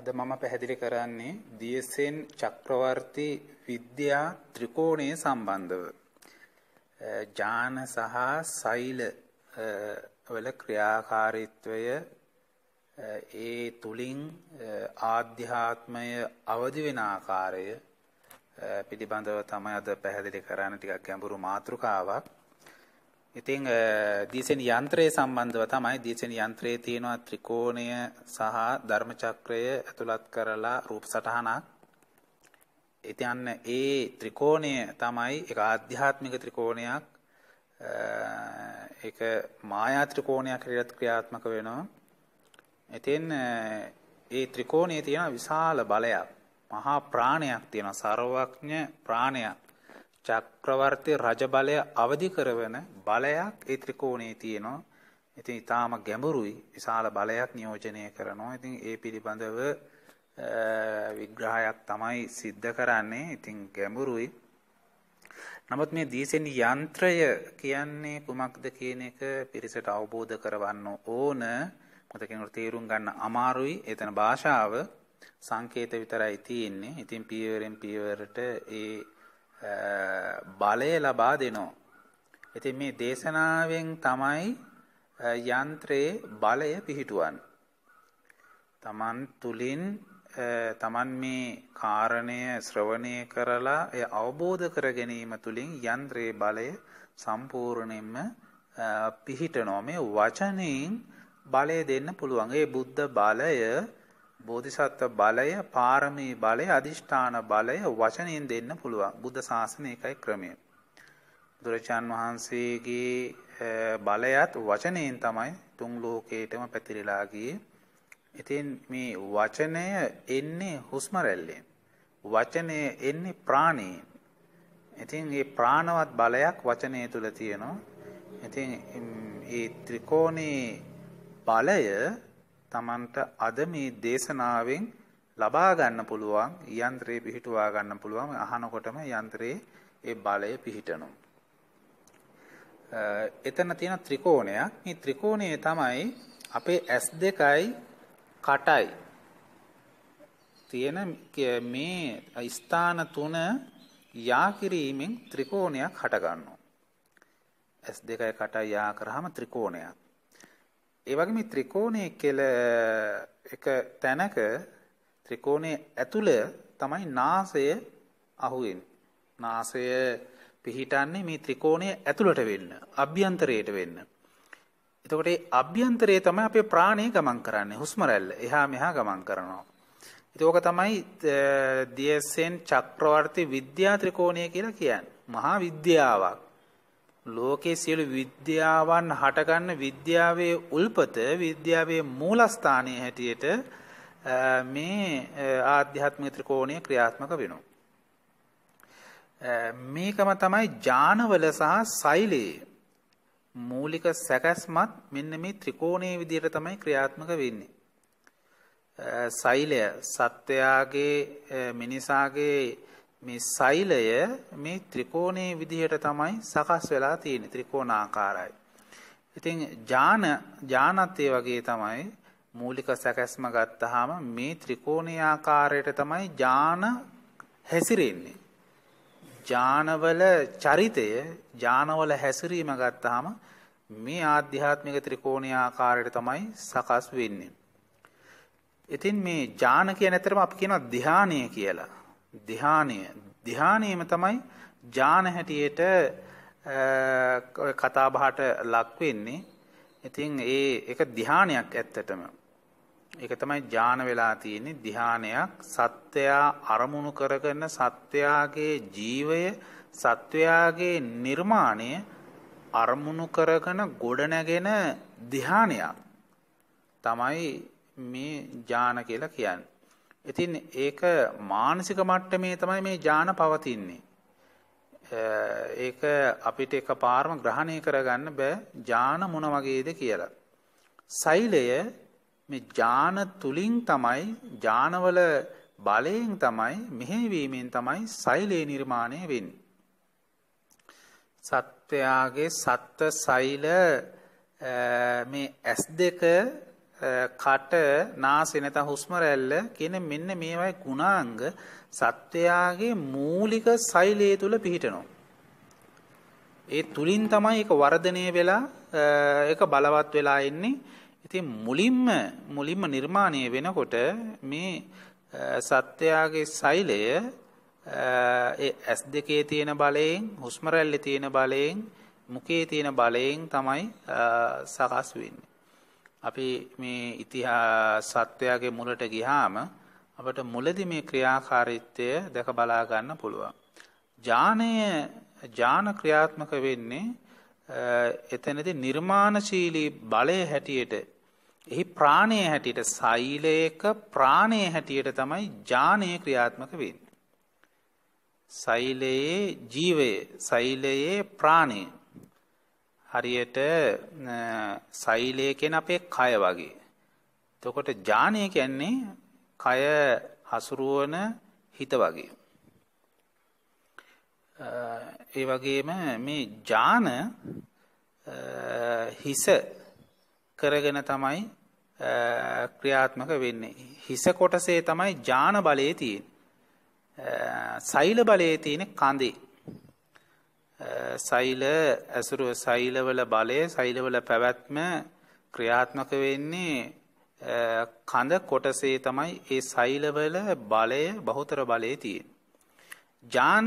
අද මම පැහැදිලි කරන්නේ දියසෙන් චක්‍රවර්ති විද්‍යා ත්‍රිකෝණයේ සම්බන්ධව ජාන සහ සෛල වල ක්‍රියාකාරීත්වය ඒ තුලින් ආධ්‍යාත්මය අවදි වෙන ආකාරය පිළිබඳව තමයි අද පැහැදිලි කරන්න ටිකක් ගැඹුරු මාතෘකාවක් ඉතින් දීසෙන යන්ත්‍රය සම්බන්ධව තමයි දීසෙන යන්ත්‍රයේ තියෙනවා ත්‍රිකෝණය සහ ධර්මචක්‍රය ඇතුළත් කරලා රූප සටහනක්. ඉතින් ඒ ත්‍රිකෝණය තමයි ඒක ආධ්‍යාත්මික ත්‍රිකෝණයක්. ඒක මායා ත්‍රිකෝණයක් හරියට ක්‍රියාත්මක වෙනවා. ඉතින් ඒ ත්‍රිකෝණයේ තියෙන විශාල බලයක්, මහා ප්‍රාණයක් තියෙනවා, ਸਰවඥ ප්‍රාණයක්. චක්‍රවර්ති රජ බලය අවදි කරවන බලයක් ඒ ත්‍රිකෝණයේ තියෙනවා. ඉතින් ඊටාම ගැඹුරුයි විශාල බලයක් නියෝජනය කරනවා. ඉතින් ඒ පිළිබඳව විග්‍රහයක් තමයි සිද්ධ කරන්නේ. ඉතින් ගැඹුරුයි. නමුත් මේ දීසෙන යන්ත්‍රය කියන්නේ කුමක්ද කියන එක පිරිසට අවබෝධ කරවන්න ඕන. මොකද කෙනෙකුට තේරුම් ගන්න අමාරුයි. එතන භාෂාව සංකේත විතරයි තියෙන්නේ. ඉතින් පියවරෙන් පියවරට ඒ බලය ලබා දෙනවා. ඉතින් මේ දේශනාවෙන් තමයි යන්ත්‍රයේ බලය පිහිටුවන්නේ. තමන් තුලින් තමන් මේ කාරණය ශ්‍රවණය කරලා එය අවබෝධ කර ගැනීම තුලින් යන්ත්‍රයේ බලය සම්පූර්ණයෙන්ම පිහිටනවා මේ වචනෙන් බලය දෙන්න පුළුවන්. ඒ බුද්ධ බලය බෝධිසත්ව බලය, පාරමී බලය, අදිෂ්ඨාන බලය වචනෙන් දෙන්න පුළුවන්. බුද්ධ ශාසනයකයි ක්‍රමය. බුදුරජාන් වහන්සේගේ බලයත් වචනයෙන් තමයි තුන් ලෝකේටම පැතිරිලා ගියේ. ඉතින් මේ වචනය එන්නේ හුස්ම රැල්ලෙන්. වචනය එන්නේ ප්‍රාණයෙන්. ඉතින් මේ ප්‍රාණවත් බලයක් වචනය තුල තියෙනවා. ඉතින් මේ ත්‍රිකෝණේ බලය තමන්ට අද මේ දේශනාවෙන් ලබා ගන්න පුළුවන් යන්ත්‍රේ පිහිටුවා ගන්න පුළුවන් අහනකොටම යන්ත්‍රේ ඒ බලය පිහිටනවා. එතන තියෙන ත්‍රිකෝණයක් මේ ත්‍රිකෝණය තමයි අපේ ඇස් දෙකයි කටයි තියෙන මේ ස්ථාන තුන යා කිරීමෙන් ත්‍රිකෝණයක් හටගන්නවා. ඇස් දෙකයි කටයි යා කරාම ත්‍රිකෝණයක්. ඒ වගේ මේ ත්‍රිකෝණය කියලා එක තැනක ත්‍රිකෝණයේ ඇතුළ තමයි නාසය අහුවෙන්නේ. නාසය පිහිටන්නේ මේ ත්‍රිකෝණයේ ඇතුළට වෙන්න, අභ්‍යන්තරයට වෙන්න. එතකොට මේ අභ්‍යන්තරයේ තමයි අපේ ප්‍රාණය ගමන් කරන්නේ. හුස්ම රැල්ල එහා මෙහා ගමන් කරනවා. ඒක තමයි DSN චක්‍රවර්ති විද්‍යා ත්‍රිකෝණය කියලා කියන්නේ. මහා විද්‍යාවක්. ලෝකයේ සියලු විද්‍යාවන් හටගන්න විද්‍යාවේ උල්පත විද්‍යාවේ මූලස්ථානය හැටියට මේ ආධ්‍යාත්මික ත්‍රිකෝණය ක්‍රියාත්මක වෙනවා. මේකම තමයි ඥානවල සහ සෛලයේ මූලික සැකැස්මත් මෙන්න මේ ත්‍රිකෝණයේ විදිහට තමයි ක්‍රියාත්මක වෙන්නේ. සෛලය සත්වයාගේ මිනිසාගේ මේ සෛලය මේ ත්‍රිකෝණයේ විදිහට තමයි සකස් වෙලා තියෙන්නේ ත්‍රිකෝණාකාරයි. ඉතින් ඥාන ඥානත් ඒ වගේ තමයි මූලික සැකැස්ම ගත්තාම මේ ත්‍රිකෝණයේ ආකාරයට තමයි ඥාන හැසිරෙන්නේ. ඥානවල චරිතය ඥානවල හැසිරීම ගත්තාම මේ ආධ්‍යාත්මික ත්‍රිකෝණයේ ආකාරයට තමයි සකස් වෙන්නේ. ඉතින් මේ ඥාන කියන ඇතරම අපි කියනවා ධානය කියලා. ධ්‍යානය ධ්‍යානයම තමයි ඥාන හැටියට කතා බහට ලක් වෙන්නේ. ඉතින් ඒ ඒක ධ්‍යානයක් ඇත්තටම. ඒක තමයි ඥාන වෙලා තියෙන්නේ ධ්‍යානයක්. සත්වයා අරමුණු කරගෙන සත්වයාගේ ජීවය සත්වයාගේ නිර්මාණය අරමුණු කරගෙන ගොඩනැගෙන ධ්‍යානයක්. තමයි මේ ඥාන කියලා කියන්නේ. ඉතින් ඒක මානසික මට්ටමේ තමයි මේ ඥාන පවතින්නේ. ඒක අපිට එකපාරම ග්‍රහණය කරගන්න බෑ ඥාන මොන වගේද කියලා. සෛලය මේ ඥාන තුලින් තමයි ඥානවල බලයෙන් තමයි මෙහෙවීමෙන් තමයි සෛලේ නිර්මාණය වෙන්නේ. සත්වයාගේ සත්ත්ව සෛල මේ S2 කට නාසය නැත්නම් හුස්ම රැල්ල කියන මෙන්න මේවයි ගුණාංග සත්වයාගේ මූලික සෛලය තුල පිහිටනවා. ඒ තුලින් තමයි ඒක වර්ධනය වෙලා ඒක බලවත් වෙලා ඉන්නේ. ඉතින් මුලින්ම මුලින්ම නිර්මාණය වෙනකොට මේ සත්වයාගේ සෛලය ඒ S2 තියෙන බලයෙන් හුස්ම රැල්ලේ තියෙන බලයෙන් මුකේ තියෙන බලයෙන් තමයි සකස් වෙන්නේ. අපි මේ ඉතිහා සත්වයාගේ මුලට ගිහාම අපට මුලදි මේ ක්‍රියාකාරීත්වය දැක බලාගන්න පුළුවන්. ජානය ජාන ක්‍රියාත්මක වෙන්නේ එතනති නිර්මාණශීලී බලය හැටියට එහි ප්‍රාණය හැටියට සෛලයක ප්‍රාණය හැටියට තමයි ජානය ක්‍රියාත්මක වෙන්න. සෛලයේ ජීවය සෛලයේ ප්‍රාණය හරියට සෛලය කියන අපේ කය වගේ. එතකොට ඥානය කියන්නේ කය හසුරුවන හිත වගේ. ඒ වගේම මේ ඥාන හිස කරගෙන තමයි ක්‍රියාත්මක වෙන්නේ. හිස කොටසේ තමයි ඥාන බලයේ තියෙන්නේ. සෛල බලයේ තියෙන කඳේ. සෛල ඇසුරුව සෛලවල බලය සෛලවල පැවැත්ම ක්‍රියාත්මක වෙන්නේ කඳ කොටසේ තමයි ඒ සෛලවල බලය බහුතර බලය තියෙන්. ජාන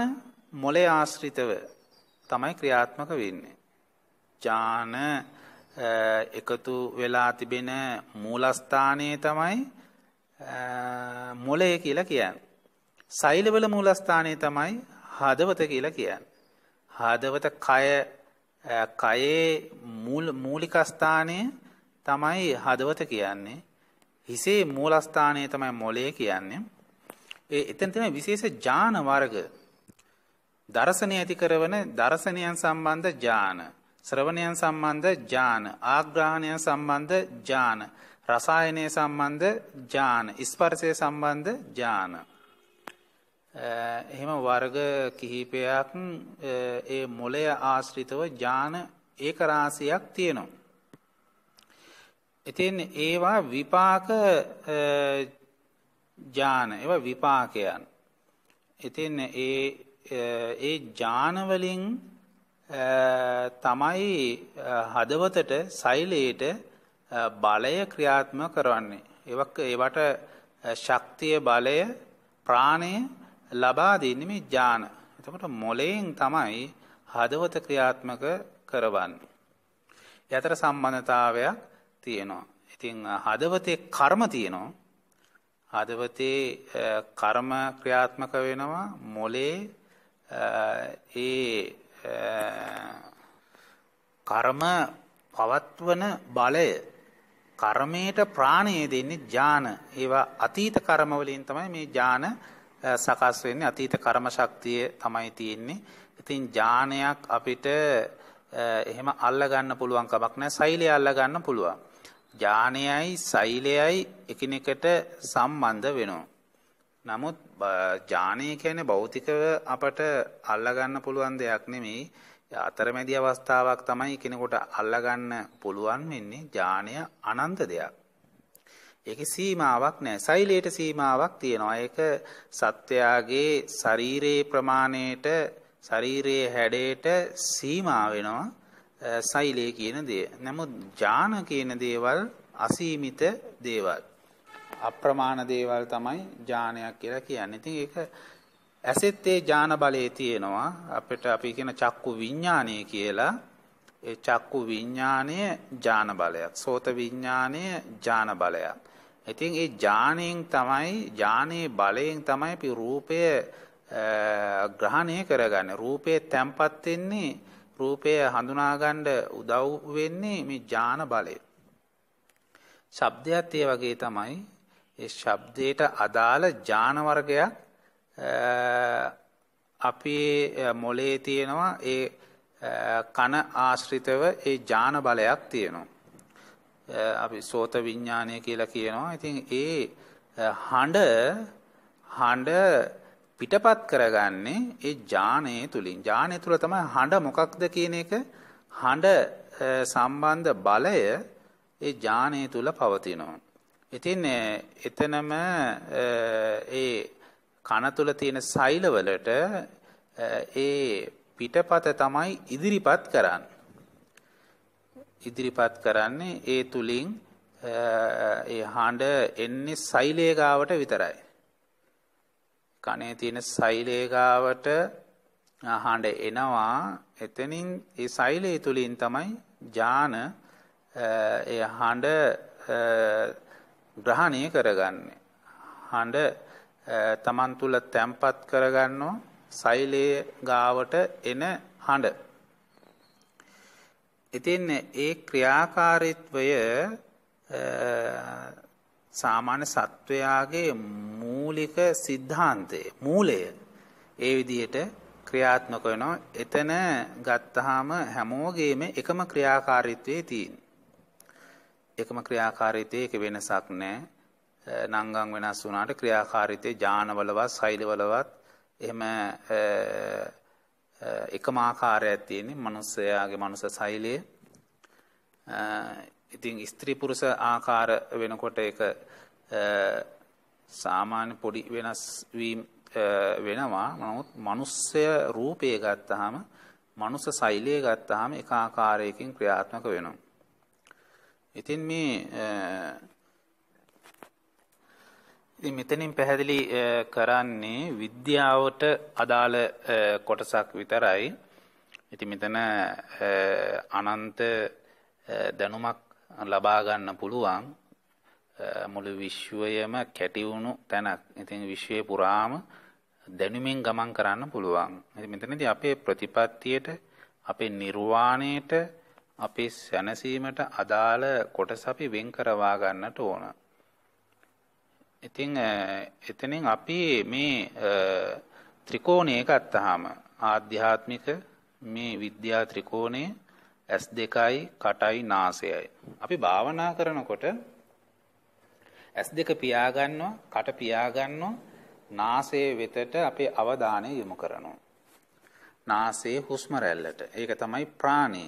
මොලේ ආශ්‍රිතව තමයි ක්‍රියාත්මක වෙන්නේ. ජාන එකතු වෙලා තිබෙන මූලස්ථානයේ තමයි මොලය කියලා කියන්න. සෛලවල මූලස්ථානය තමයි හදවත කියලා කියන්න. හදවත කය කයේ මූලික ස්ථානය තමයි හදවත කියන්නේ. හිසේ මූලස්ථානය තමයි මොලේ කියන්නේ. ඒ එතන තමයි විශේෂ ඥාන වර්ග. දර්ශනය ඇති කරන දර්ශනයන් සම්බන්ධ ඥාන, ශ්‍රවණයන් සම්බන්ධ ඥාන, ආග්‍රහණය සම්බන්ධ ඥාන, රසායනය සම්බන්ධ ඥාන, ස්පර්ශය සම්බන්ධ ඥාන. එහෙම වර්ග කිහිපයක් ඒ මොලය ආශ්‍රිතව ඥාන ඒක රාශියක් තියෙනවා. ඉතින් ඒවා විපාක ඥාන ඒවා විපාකයන්. ඉතින් ඒ ඒ ඥාන වලින් තමයි හදවතට සෛලයට බලය ක්‍රියාත්මක කරන්නේ. ඒවක් ඒවට ශක්තිය බලය ප්‍රාණය ලබා දෙන්නේ මේ ඥාන. එතකොට මොලයෙන් තමයි හදවත ක්‍රියාත්මක කරවන්නේ. යතර සම්බන්ධතාවයක් තියෙනවා. ඉතින් හදවතේ කර්ම තියෙනවා. හදවතේ කර්ම ක්‍රියාත්මක වෙනවා මොලේ ඒ කර්ම පවත්වන බලය කර්මයට ප්‍රාණය දෙන්නේ ඥාන. ඒවා අතීත කර්ම වලින් තමයි මේ ඥාන සකස් වෙන්නේ අතීත කර්ම ශක්තිය තමයි තියෙන්නේ. ඉතින් ඥානයක් අපිට එහෙම අල්ල ගන්න පුළුවන් කමක් නැහැ. සෛලය අල්ල ගන්න පුළුවන්. ඥානයයි සෛලයයි එකිනෙකට සම්බන්ධ වෙනවා. නමුත් ඥානය කියන්නේ භෞතිකව අපට අල්ල ගන්න පුළුවන් දෙයක් නෙමෙයි. අතරමැදි අවස්ථාවක් තමයි කෙනෙකුට අල්ල ගන්න පුළුවන් වෙන්නේ ඥානය අනන්ත දෙයක්. ඒකේ සීමාවක් නැහැ. සෛලයට සීමාවක් තියෙනවා. ඒක සත්‍යයාගේ ශරීරයේ ප්‍රමාණයට, ශරීරයේ හැඩයට සීමා වෙනවා. සෛලය කියන දේ. නමුත් ඥාන කියන දේවල් අසීමිත දේවල්. අප්‍රමාණ දේවල් තමයි ඥානයක් කියලා කියන්නේ. ඉතින් ඒක ඇසෙත් ඒ ඥාන බලයේ තියෙනවා. අපිට අපි කියන චක්කු විඥානය කියලා. ඒ චක්කු විඥානය ඥාන බලයක්. සෝත විඥානය ඥාන බලයක්. ඉතින් ඒ ඥාණයෙන් තමයි ඥානයේ බලයෙන් තමයි අපි රූපය ග්‍රහණය කරගන්නේ. රූපේ තැම්පත් වෙන්නේ රූපය හඳුනා ගන්න උදව් වෙන්නේ මේ ඥාන බලය. ශබ්දයත් ඒ වගේ තමයි. ඒ ශබ්දයට අදාළ ඥාන වර්ගයක් අපේ මොලේ තියෙනවා ඒ කන ආශ්‍රිතව ඒ ඥාන බලයක් තියෙනවා. අපි සෝත විඤ්ඥානය කියලා කියනවා. ඉතින් ඒ හඬ හඬ පිටපත් කරගන්නේ ඒ ජානය තුළින් ජානය තුළ තමයි හඬ මොකක්ද කියන එක හඬ සම්බන්ධ බලය ඒ ජානය තුළ පවතිනවා. ඉතින් එතනම ඒ කන තුළ තියෙන සෛලවලට ඒ පිටපත තමයි ඉදිරිපත් කරන්න. ඉදිරිපත් කරන්නේ ඒ තුලින් ඒ හාඬ එන්නේ සෛලේගාවට විතරයි. කනේ තියෙන සෛලේගාවට හාඬ එනවා එතනින් ඒ සෛලේ තුලින් තමයි ජාන ඒ හඬ ග්‍රහණය කරගන්නේ. හඬ තමන් තුල තැම්පත් කරගන්නෝ සෛලේ ගාවට එන හඬ ඉතින් ඒ ක්‍රියාකාරීත්වය සාමාන්‍ය සත්වයාගේ මූලික සිද්ධාන්තය මූලය ඒ විදිහට ක්‍රියාත්මක වෙනවා එතන ගත්තාම හැමෝගේම එකම ක්‍රියාකාරීත්වයේ තියෙන. එකම ක්‍රියාකාරීත්වයේ ඒක වෙනසක් නැහැ. නංගම් වෙනස් වුණාට ක්‍රියාකාරීත්වයේ ඥානවලවත්, සෛලවලවත් එහෙම එකම ආකාරයක් තියෙන්නේ මනුස්සයාගේ මනුස්ස ශෛලයේ ඉතින් ස්ත්‍රී පුරුෂ ආකාර වෙනකොට ඒක සාමාන්‍ය පොඩි වෙනස් වීම වෙනවා නමුත් මනුස්සය රූපය ගත්තාම මනුස්ස ශෛලයේ ගත්තාම එක ආකාරයකින් ක්‍රියාත්මක වෙනවා. ඉතින් මේ ඉතින් මෙතනින් පැහැදිලි කරන්නේ විද්‍යාවට අදාළ කොටසක් විතරයි. ඉතින් මෙතන අනන්ත දැනුමක් ලබා ගන්න පුළුවන් මුළු විශ්වයම කැටිවුණු තැනක්. ඉතින් විශ්වය පුරාම දැනුමින් ගමන් කරන්න පුළුවන්. ඉතින් මෙතනදී අපේ ප්‍රතිපත්තියට, අපේ නිර්වාණයට, අපේ සැනසීමට අදාළ කොටස අපි වෙන් කරවා ගන්නට ඕන. ඉතින් එතනින් අපි මේ ත්‍රිකෝණය ගත්තාම ආධ්‍යාත්මික මේ විද්‍යා ත්‍රිකෝණය ඇස් දෙකයි කටයි නාසයයි. අපි භාවනා කරනකොට ඇස් දෙක පියාගන්නවා කට පියාගන්නවා නාසය වෙතට අපේ අවධානය යොමු කරනවා. නාසයේ හුස්ම රැල්ලට. ඒක තමයි ප්‍රාණය.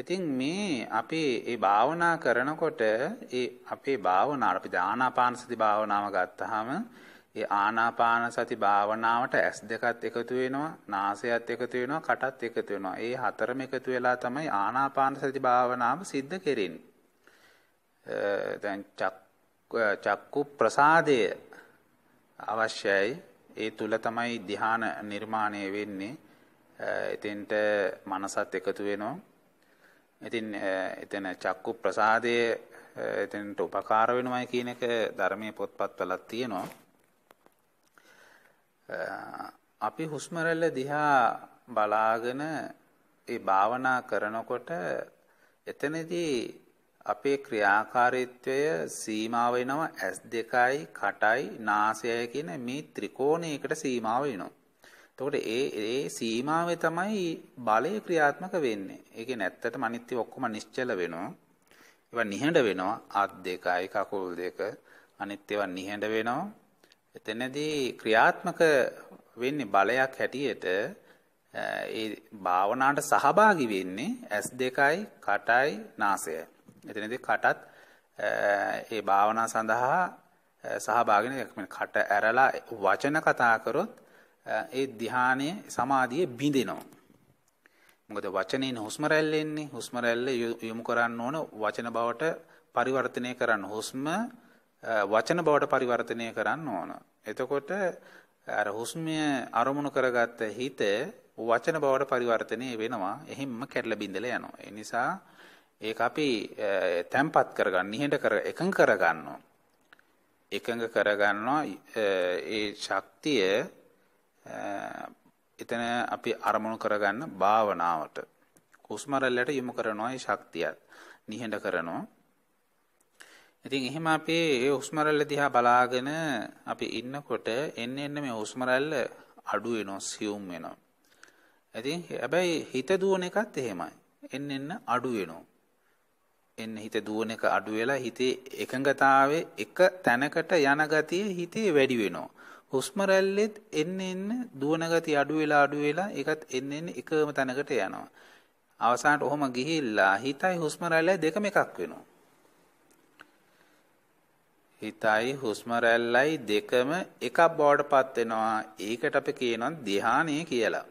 ඉතින් මේ අපේ ඒ භාවනා කරනකොට ඒ අපේ භාවනාව අපි ආනාපාන සති භාවනාව ගත්තාම ඒ ආනාපාන සති භාවනාවට ඇස් දෙකත් එකතු වෙනවා නාසයත් එකතු වෙනවා කටත් එකතු වෙනවා. ඒ හතරම එකතු වෙලා තමයි ආනාපාන සති භාවනාව සිද්ධ කෙරෙන්නේ. දැන් චක්කු ප්‍රසාදය අවශ්‍යයි. ඒ තුල තමයි ධ්‍යාන නිර්මාණය වෙන්නේ. එතෙන්ට මනසත් එකතු වෙනවා. ඉතින් එතන චක්කු ප්‍රසාදය එතනට උපකාර වෙනවයි කියන එක ධර්මයේ පොත්පත්වලත් තියෙනවා. අපි හුස්ම දිහා බලාගෙන ඒ භාවනා කරනකොට එතනදී අපේ ක්‍රියාකාරීත්වය සීමාව වෙනවා S2යි කටයි නාසයයි කියන මේ ත්‍රිකෝණයකට සීමාව වෙනවා. එතකොට ඒ ඒ සීමාවේ තමයි බලය ක්‍රියාත්මක වෙන්නේ. ඒකේ නැත්තටම අනිත් ඔක්කොම නිශ්චල වෙනවා. ඒවා නිහඬ වෙනවා. අත් දෙකයි කකුල් දෙක අනිත් ඒවා නිහඬ වෙනවා. එතනදී ක්‍රියාත්මක වෙන්නේ බලයක් හැටියට ඒ භාවනාවට සහභාගී වෙන්නේ ඇස් දෙකයි කටයි නාසයයි. එතනදී කටත් ඒ භාවනාව සඳහා සහභාගී වෙන කට ඇරලා වචන කතා කරොත් ඒ ධ්‍යානයේ සමාධියේ බිඳෙනවා. මොකද වචනේන හුස්ම රැල්ල එන්නේ හුස්ම රැල්ල යොමු කරන්න ඕන වචන බවට පරිවර්තනය කරන්න හුස්ම වචන බවට පරිවර්තනය කරන්න ඕන. එතකොට අර හුස්මය අරමුණු කරගත්ත හිත වචන බවට පරිවර්තනය වෙනවා. එහෙම්ම කැඩලා බිඳලා යනවා. ඒ නිසා ඒක අපි තැම්පත් කරගන්න, නිහඬ කර එකඟ කරගන්නවා. එකඟ කරගන්නවා ඒ ශක්තිය එතන අපි අරමුණු කරගන්න භාවනාවට හුස්ම රැල්ලට යොමු කරනවා ඒ ශක්තියත් නිහඬ කරනවා ඉතින් එහෙම අපි ඒ හුස්ම රැල්ල දිහා බලාගෙන අපි ඉන්නකොට එන්න එන්න මේ හුස්ම රැල්ල අඩු වෙනවා සියුම් වෙනවා ඉතින් හැබැයි හිත දුවන එකත් එහෙමයි එන්න එන්න අඩු වෙනවා එන්න හිත දුවන එක අඩු වෙලා හිතේ එකඟතාවයේ එක තැනකට යන ගතිය හිතේ වැඩි වෙනවා හුස්ම රැල්ලෙත් එන්න එන්න දුවන ගතිය අඩු වෙලා අඩු වෙලා ඒකත් එන්න එන්න එකම තැනකට යනවා. අවසානට ඔහොම ගිහිල්ලා හිතයි හුස්ම රැල්ලයි දෙකම එකක් වෙනවා. හිතයි හුස්ම රැල්ලයි දෙකම එකක් බවට පත් වෙනවා. ඒකට අපි කියනවා ධ්‍යානය කියලා.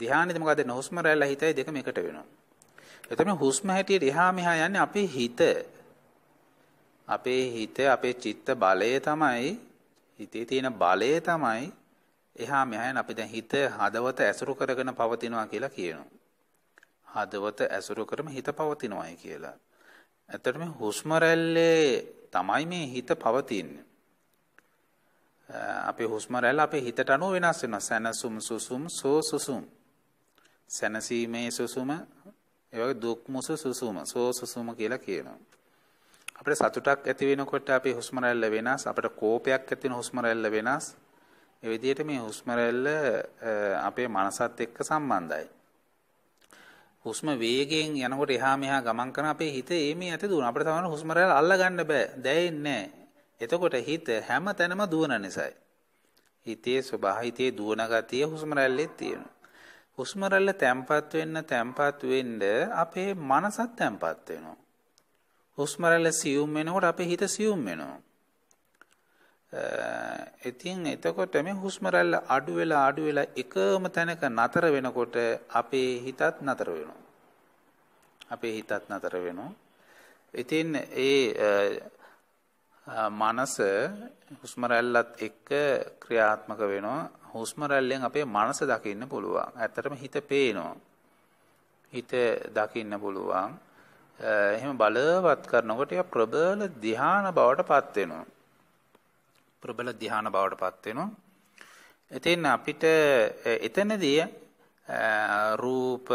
ධ්‍යානෙදි මොකද වෙන්නේ? හුස්ම රැල්ල හිතයි දෙකම එකට වෙනවා. එතකොට හුස්ම හැටියට එහා මෙහා යන්නේ අපේ හිත. අපේ හිත අපේ චිත්ත බලය තමයි හිතේ තියෙන බලය තමයි එහා මෙහායන් අපි දැන් හිත හදවත ඇසුරු කරගෙන පවතිනවා කියලා කියනවා. හදවත ඇසුරු කරම හිත පවතිනවායි කියලා. ඇත්තට මේ හුස්ම රැල්ලේ තමයි මේ හිත පවතින්නේ. අපේ හුස්ම රැල්ල අපේ හිතට අනුව වෙනස් වෙනවා. සැනසුම් සුසුම් සෝ සුසුම්. සැනසීමේ සුසුම ඒ වගේ දුක් මුසු සුසුම සෝ සුසුම කියලා කියනවා. අපිට සතුටක් ඇති වෙනකොට අපේ හුස්ම රැල්ල වෙනස් අපිට කෝපයක් ඇති වෙන හුස්ම රැල්ල වෙනස් ඒ විදිහට මේ හුස්ම රැල්ල අපේ මනසත් එක්ක සම්බන්ධයි හුස්ම වේගයෙන් යනකොට එහා මෙහා ගමන් කරන අපේ හිත ඒ මේ ඇති දුවන අපිට සමහර හුස්ම රැල්ල අල්ල ගන්න බෑ දැයෙන්නේ එතකොට හිත හැම තැනම දුවන නිසායි හිතේ ස්වභාවිතයේ දුවන ගතිය හුස්ම රැල්ලෙත් තියෙනවා හුස්ම රැල්ල තැම්පත් වෙන්න තැම්පත් වෙන්න අපේ මනසත් තැම්පත් වෙනවා හුස්ම රැල්ල සියුම් වෙනකොට අපේ හිත සියුම් වෙනවා. ඉතින් එතකොට මේ හුස්ම රැල්ල අඩු වෙලා අඩු වෙලා එකම තැනක නතර වෙනකොට අපේ හිතත් නතර වෙනවා. අපේ හිතත් නතර වෙනවා. ඉතින් ඒ මනස හුස්ම රැල්ලත් එක්ක ක්‍රියාත්මක වෙනවා. හුස්ම රැල්ලෙන් අපේ මනස දකින්න පුළුවන්. ඇත්තටම හිත පේනවා. හිත දකින්න පුළුවන්. එහෙම බලවත් කරනකොට ඒක ප්‍රබල ධ්‍යාන බවට පත් වෙනවා. ප්‍රබල ධ්‍යාන බවට පත් වෙනවා. ඉතින් අපිට එතනදී රූප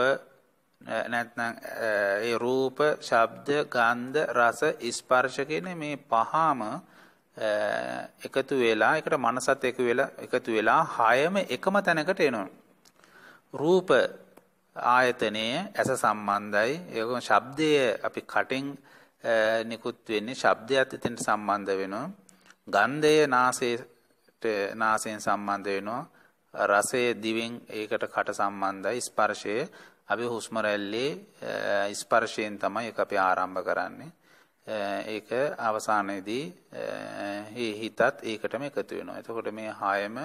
නැත්නම් ඒ රූප, ශබ්ද, ගන්ධ, රස, ස්පර්ශ කියන මේ පහම එකතු වෙලා ඒකට මනසත් එකතු වෙලා එකතු වෙලා හයම එකම තැනකට එනවා. රූප ආයතනය ඇස සම්බන්ධයි ඒකම ශබ්දය අපි කටෙන් නිකුත් වෙන්නේ ශබ්දයත් එතෙන්ට සම්බන්ධ වෙනවා ගන්ධය නාසයට නාසයෙන් සම්බන්ධ වෙනවා රසය දිවෙන් ඒකට කට සම්බන්ධයි ස්පර්ශය අපි හුස්ම රැල්ලේ ස්පර්ශයෙන් තමයි ඒක අපි ආරම්භ කරන්නේ ඒක අවසානයේදී මේ හිතත් ඒකටම එකතු වෙනවා. එතකොට මේ හයම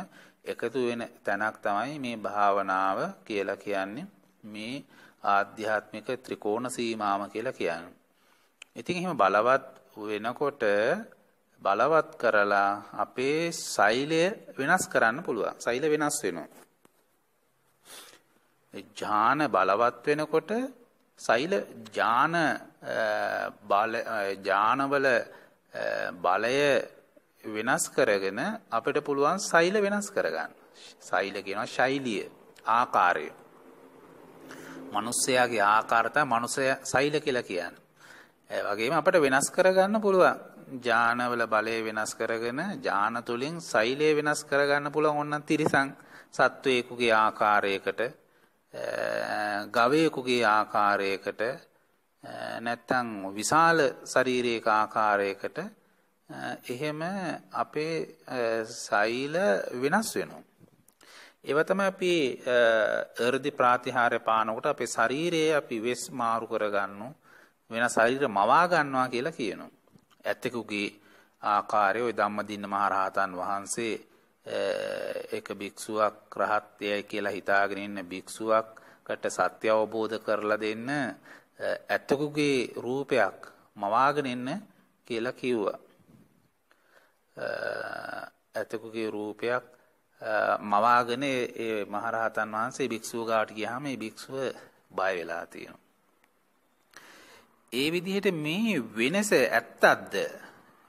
එකතු වෙන තැනක් තමයි මේ භාවනාව කියලා කියන්නේ. මේ ආධ්‍යාත්මික ත්‍රිකෝණ සීමාව කියලා කියන්නේ. ඉතින් එහෙම බලවත් වෙනකොට බලවත් කරලා අපේ සෛලය වෙනස් කරන්න පුළුවන්. සෛල වෙනස් වෙනවා. ඥාන බලවත් වෙනකොට සෛල ඥාන බල ඥානවල බලය වෙනස් කරගෙන අපිට පුළුවන් සෛල වෙනස් කරගන්න. සෛල කියනවා ශෛලිය, ආකාරය. මිනිස්සයාගේ ආකාර තමයි මිනිසයා සෛල කියලා කියන්නේ. ඒ වගේම අපිට වෙනස් කරගන්න පුළුවන්. ඥානවල බලය වෙනස් කරගෙන ඥාන තුලින් සෛලය වෙනස් කරගන්න පුළුවන් ඕනනම් තිරිසන් සත්වේකුගේ ආකාරයකට ගවයෙකුගේ ආකාරයකට නැත්තම් විශාල ශරීරයක ආකාරයකට එහෙම අපේ සෛල වෙනස් වෙනවා. ඒව තමයි අපි හෘද ප්‍රාතිහාර්ය පානකොට අපේ ශරීරයේ අපි වෙස් මාරු කරගන්නු වෙන ශරීර මවා ගන්නවා කියලා කියනවා. ඇතෙකුගේ ආකාරය ওই ධම්මදින්න මහරහතන් වහන්සේ එක භික්ෂුවක් රහත්යයි කියලා හිතාගෙන ඉන්න භික්ෂුවක්කට සත්‍ය අවබෝධ කරලා දෙන්න ඇතෙකුගේ රූපයක් මවාගෙන ඉන්න කියලා කිව්වා. ඇතෙකුගේ රූපයක් මවාගෙන ඒ මහරහතන් වහන්සේ භික්ෂුව ගාවට ගියාම ඒ භික්ෂුව බය වෙලා තියෙනවා. ඒ විදිහට මේ වෙනස ඇත්තක්ද?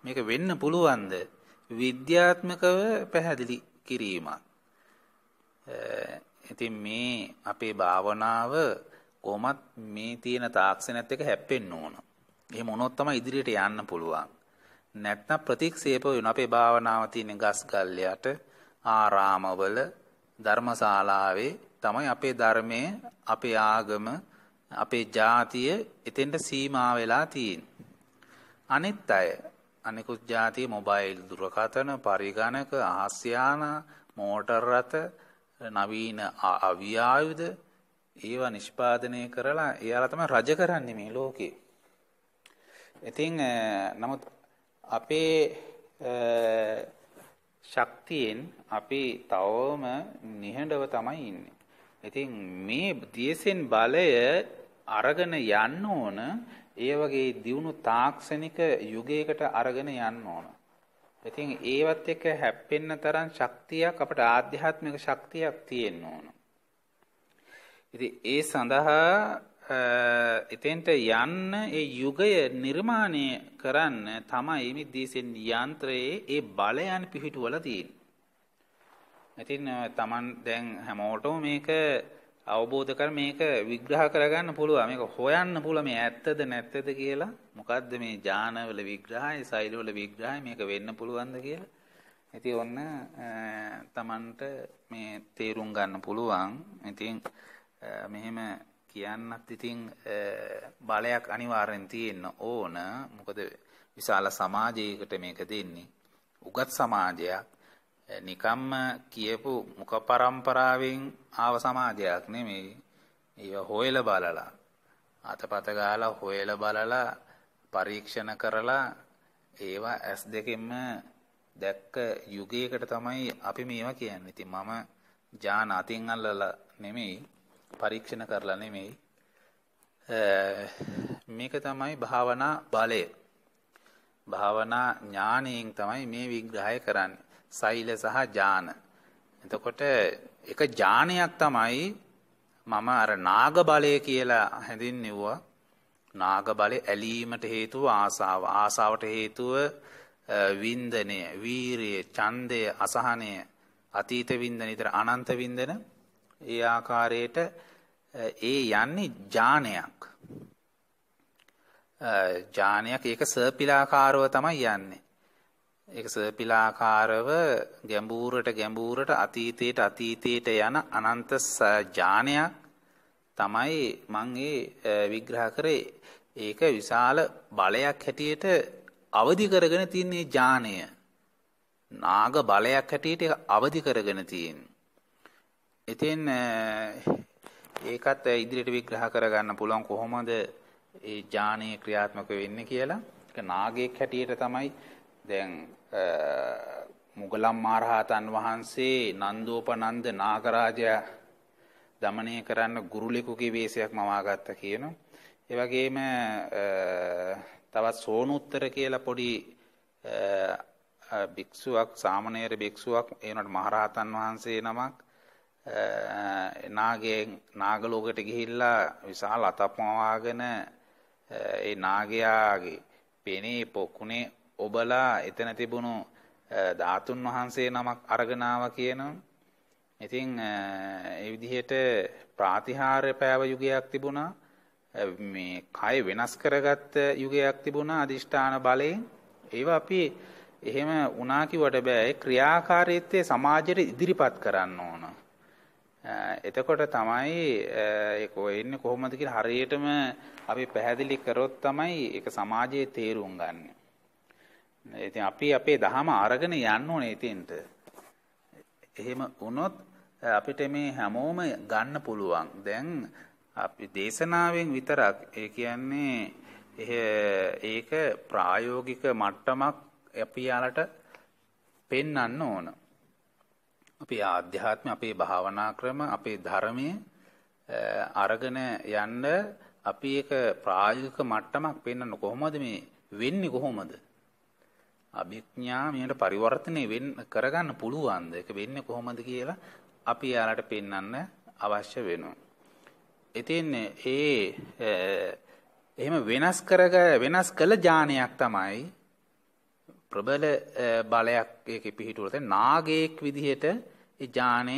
මේක වෙන්න පුළුවන්ද? විද්‍යාත්මකව පැහැදිලි කිරීමක්. ඉතින් මේ අපේ භාවනාව කොහොමත් මේ තියෙන තාක්ෂණයත් එක්ක හැප්පෙන්න ඕන. එහෙම වුණොත් තමයි ඉදිරියට යන්න පුළුවන්. නැත්නම් ප්‍රතික්ෂේප වෙන අපේ භාවනාව තියෙන ගස් ගල්ලයට ආරාමවල ධර්මශාලාවේ තමයි අපේ ධර්මයේ අපේ ආගම අපේ ජාතිය එතෙන්ට සීමා වෙලා තියෙන්නේ. අනිත් අය අනිකුත් ජාතිය මොබයිල් දුරකථන පරිගණක ආසියාන මෝටර් රථ නවීන අවියායුධ ඒවා නිෂ්පාදනය කරලා එයාලා තමයි රජ කරන්නේ මේ ලෝකේ. ඉතින් නමුත් අපේ ශක්තියෙන් අපි තවම නිහඬව තමයි ඉන්නේ. ඉතින් මේ දියසෙන් බලය අරගෙන යන්න ඕන ඒ වගේ දියුණු තාක්ෂණික යුගයකට අරගෙන යන්න ඕන. ඉතින් ඒවත් එක්ක හැප්පෙන්න තරම් ශක්තියක් අපට ආධ්‍යාත්මික ශක්තියක් තියෙන්න ඕන. ඉතින් ඒ සඳහා එතෙන්ට යන්න ඒ යුගය නිර්මාණය කරන්න තමයි මේ දීසෙන් යන්ත්‍රයේ ඒ බලයන් පිහිටුවලා තියෙන්නේ. ඉතින් Taman දැන් හැමෝටම මේක අවබෝධ කර මේක විග්‍රහ කරගන්න පුළුවන්. මේක හොයන්න පුළුවන් මේ ඇත්තද නැත්තද කියලා. මොකද්ද මේ ඥානවල විග්‍රහය, සෛලවල විග්‍රහය මේක වෙන්න පුළුවන්ද කියලා. ඉතින් ඔන්න Tamanට මේ තේරුම් ගන්න පුළුවන්. ඉතින් මෙහෙම කියන්නත් ඉතින් බලයක් අනිවාර්යෙන් තියෙන්න ඕන. මොකද විශාල සමාජයකට මේක දෙන්නේ. උගත් සමාජයක් නිකම්ම කියපු මුඛ પરම්පරාවෙන් ආව සමාජයක් නෙමෙයි. ඒව හොයලා බලලා අතපත ගාලා හොයලා බලලා පරීක්ෂණ කරලා ඒවා ඇස් දෙකෙන්ම දැක්ක යුගයකට තමයි අපි මේවා කියන්නේ. ඉතින් මම ජාන අතින් අල්ලලා නෙමෙයි පරීක්ෂණ කරලා නෙමෙයි. මේක තමයි භාවනා බලය. භාවනා ඥාණයෙන් තමයි මේ විග්‍රහය කරන්නේ. සෛල සහ ඥාන. එතකොට එක ඥානයක් තමයි මම අර නාග බලය කියලා හැඳින්නෙව්වා. නාග බලය ඇලීමට හේතුව ආසාව, ආසාවට හේතුව වින්දනය, වීරිය, ඡන්දය, අසහනය, අතීත වින්දන, ඊතර අනන්ත වින්දන ඒ ආකාරයට ඒ යන්නේ ඥානයක්. ඥානයක් ඒක සර්පිලාකාරව තමයි යන්නේ. ඒක සර්පිලාකාරව ගැඹූරට ගැඹූරට අතීතයට අතීතයට යන අනන්ත ඥානයක් තමයි මං ඒ විග්‍රහ කරේ. ඒක විශාල බලයක් හැටියට අවදි කරගෙන තියන්නේ ඥානය. නාග බලයක් හැටියට අවදි කරගෙන තියෙන්නේ. ඉතින් ඒකත් ඉදිරියට විග්‍රහ කරගන්න පුළුවන් කොහොමද ඒ ඥානීය ක්‍රියාත්මක වෙන්නේ කියලා. ඒක නාගයෙක් හැටියට තමයි දැන් මුගලම් මහරහතන් වහන්සේ නන්දෝපනන්ද නාගරාජයා දමනය කරන්න ගුරුලෙකුගේ වේශයක් මවාගත්ත කියනවා. ඒ වගේම තවත් සෝනුත්තර කියලා පොඩි භික්ෂුවක් සාමණේර භික්ෂුවක් ඒනට මහරහතන් වහන්සේ නමක් නාගයෙන් නාගලෝකට ගිහිල්ලා විශාල අතපමවාගෙන ඒ නාගයාගේ පෙනේ පොකුණේ ඔබලා එතන තිබුණු ධාතුන් වහන්සේ නමක් අරගනාව කියනවා. ඉතින් ඒ විදිහට ප්‍රාතිහාර්ය පෑව යුගයක් තිබුණා. මේ කය වෙනස් කරගත්ත යුගයක් තිබුණා අදිෂ්ඨාන බලයෙන්. ඒව අපි එහෙම උනා කිව්වට බෑ ඒ ක්‍රියාකාරීත්වය සමාජයට ඉදිරිපත් කරන්න ඕන. එතකොට තමයි ඒක වෙන්නේ කොහොමද කියලා හරියටම අපි පැහැදිලි කරොත් තමයි ඒක සමාජයේ තේරුම් ගන්න. ඉතින් අපි අපේ දහම අරගෙන යන්න ඕනේ ඉතින්ට. එහෙම වුණොත් අපිට මේ හැමෝම ගන්න පුළුවන්. දැන් අපි දේශනාවෙන් විතරක් ඒ කියන්නේ ඒක ප්‍රායෝගික මට්ටමක් අපි යාලට පෙන්වන්න ඕන. අපේ ආධ්‍යාත්ම අපේ භාවනා ක්‍රම අපේ ධර්මය අරගෙන යන්න අපි ඒක ප්‍රායෝගික මට්ටමක් පෙන්වන්න කොහොමද මේ වෙන්නේ කොහොමද? අභිඥා මෙයට පරිවර්තනය වෙන්න කරගන්න පුළුවන්ද? ඒක වෙන්නේ කොහොමද කියලා අපි යාලට පෙන්වන්න අවශ්‍ය වෙනවා. ඉතින් ඒ එහෙම වෙනස් කරග වෙනස් කළ ඥානයක් තමයි ප්‍රබල බලයක් ඒකේ පිහිටුවල තියෙන නාගයෙක් විදිහට ඒ ඥානය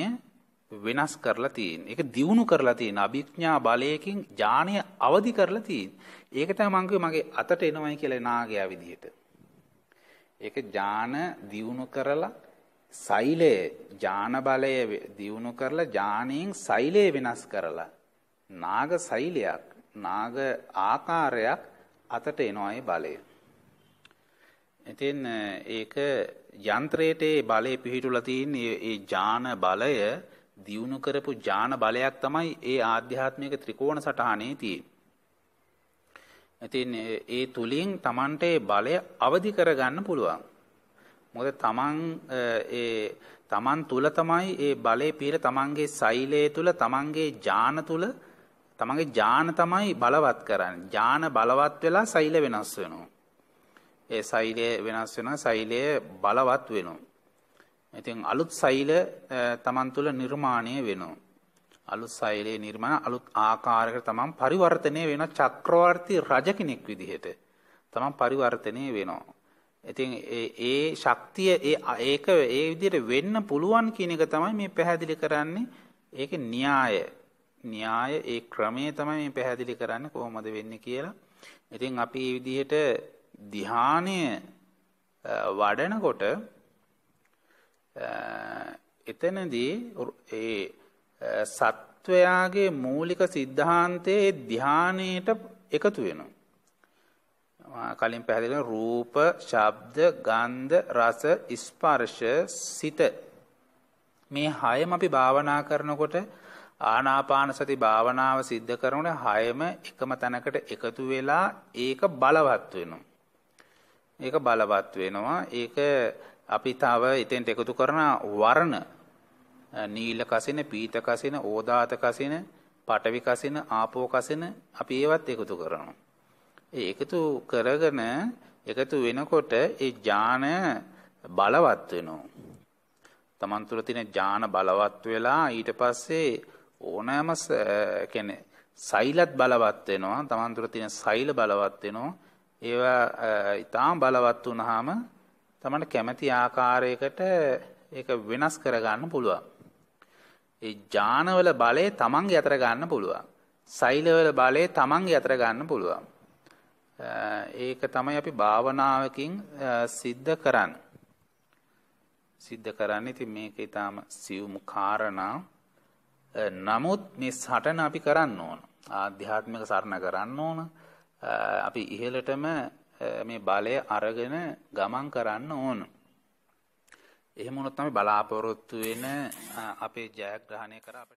වෙනස් කරලා තියෙන. ඒක දියුණු කරලා තියෙන. අභිඥා බලයකින් ඥානය අවදි කරලා තියෙන. ඒක තමයි මගේ අතට එනවයි කියලා නාගයා විදිහට. ඒක ඥාන දියුණු කරලා සෛලය ඥාන බලය දියුණු කරලා ඥානයෙන් සෛලය වෙනස් කරලා නාග සෛලයක් නාග ආකාරයක් අතට එනවයි බලය. ඉතින් ඒක යන්ත්‍රයට ඒ බලය පිහිටුලා තියෙන ඒ ඥාන බලය දියුණු කරපු ඥාන බලයක් තමයි ඒ ආධ්‍යාත්මික ත්‍රිකෝණ සටහනේ තියෙන්නේ. ඉතින් ඒ තුලින් Tamanට ඒ බලය අවදි කරගන්න පුළුවන්. මොකද Taman ඒ Taman තුල තමයි ඒ බලේ පිළ Tamanගේ සෛලයේ තුල Tamanගේ ඥාන තුල Tamanගේ ඥාන තමයි බලවත් කරන්නේ. ඥාන බලවත් වෙලා සෛල වෙනස් වෙනවා. ඒ සෛලය වෙනස් වෙනවා සෛලය බලවත් වෙනවා. ඉතින් අලුත් සෛල තමන් තුළ නිර්මාණය වෙනවා. අලුත් සෛලයේ නිර්මාණ අලුත් ආකාරයකට තමන් පරිවර්තනය වෙන චක්‍රවර්ති රජ කෙනෙක් විදිහට තමන් පරිවර්තනය වෙනවා. ඉතින් ඒ ශක්තිය ඒ ඒක ඒ විදිහට වෙන්න පුළුවන් කියන එක තමයි මේ පැහැදිලි කරන්නේ. ඒක න්‍යාය න්‍යාය ඒ ක්‍රමය තමයි මේ පැහැදිලි කරන්න කොහොමද වෙන්න කියලා. ඉතින් අපි විදිහට ධ්‍යානය වඩනකොට එතනදී ඒ සත්වයාගේ මූලික සිද්ධාන්තයේ ධ්‍යානයට එකතු වෙනවා. කලින් පැහැදිලෙන රූප, ශබ්ද, ගන්ධ, රස, ස්පර්ශ, සිත මේ හයම අපි භාවනා කරනකොට ආනාපාන සති භාවනාව සිද්ධ කරනකොට හයම එකම තැනකට එකතු වෙලා ඒක බලවත් වෙනවා. ඒක බලවත් වෙනවා. ඒක අපි තව එතෙන්ට එකතු කරන වර්ණ නීල කසින, පීත කසින, ඕදාත කසින, පටවි කසින, ආපෝ කසින අපි ඒවත් එකතු කරනවා. ඒ එකතු කරගෙන එකතු වෙනකොට ඒ ඥාන බලවත් වෙනවා. තමන් තුළ තියෙන ඥාන බලවත් වෙලා ඊට පස්සේ ඕනෑම කියන්නේ සෛලත් බලවත් වෙනවා. තමන් තුළ තියෙන සෛල බලවත් වෙනවා. ඒවා ඉතාම බලවත් වුණාම තමන්ට කැමැති ආකාරයකට ඒක වෙනස් කරගන්න පුළුවන්. ඒ ඥානවල බලය තමන්ගේ අතර ගන්න පුළුවන්. සෛලවල බලය තමන්ගේ අතර ගන්න පුළුවන්. ඒක තමයි අපි භාවනාවකින් සිද්ධ කරන්න. සිද්ධ කරන්න ඉතින් මේක ඊටාම සියුම් කාරණා. නමුත් මේ සටන අපි කරන්න ඕන. ආධ්‍යාත්මික සරණ කරන්න ඕන. අපි ඉහළටම මේ බලය අරගෙන ගමන් කරන්න ඕන. එහෙම වුණොත් තමයි බලාපොරොත්තු වෙන අපේ ජයග්‍රහණය කර අපිට